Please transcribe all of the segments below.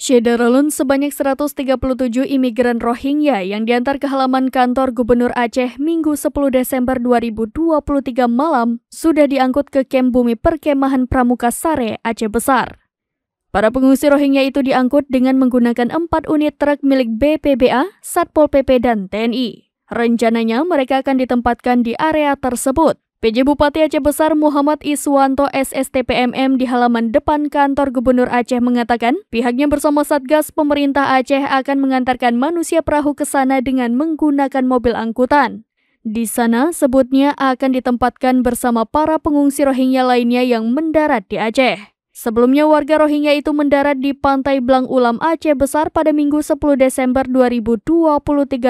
Syederulun sebanyak 137 imigran Rohingya yang diantar ke halaman kantor Gubernur Aceh Minggu 10 Desember 2023 malam sudah diangkut ke kem bumi perkemahan Pramuka Sare, Aceh Besar. Para pengungsi Rohingya itu diangkut dengan menggunakan empat unit truk milik BPBA, Satpol PP, dan TNI. Rencananya mereka akan ditempatkan di area tersebut. PJ Bupati Aceh Besar Muhammad Iswanto SSTPMM di halaman depan kantor Gubernur Aceh mengatakan pihaknya bersama Satgas pemerintah Aceh akan mengantarkan manusia perahu ke sana dengan menggunakan mobil angkutan. Di sana sebutnya akan ditempatkan bersama para pengungsi Rohingya lainnya yang mendarat di Aceh. Sebelumnya warga Rohingya itu mendarat di Pantai Blang Ulam Aceh Besar pada Minggu 10 Desember 2023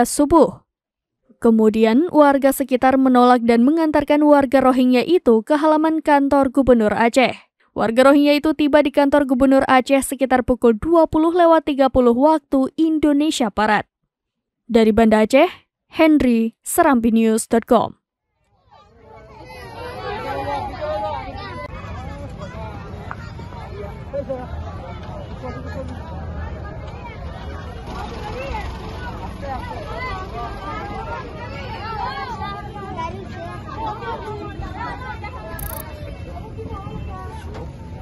subuh. Kemudian warga sekitar menolak dan mengantarkan warga Rohingya itu ke halaman kantor Gubernur Aceh. Warga Rohingya itu tiba di kantor Gubernur Aceh sekitar pukul 20 lewat 30 waktu Indonesia Barat. Dari Banda Aceh, Henry, Serambinews.com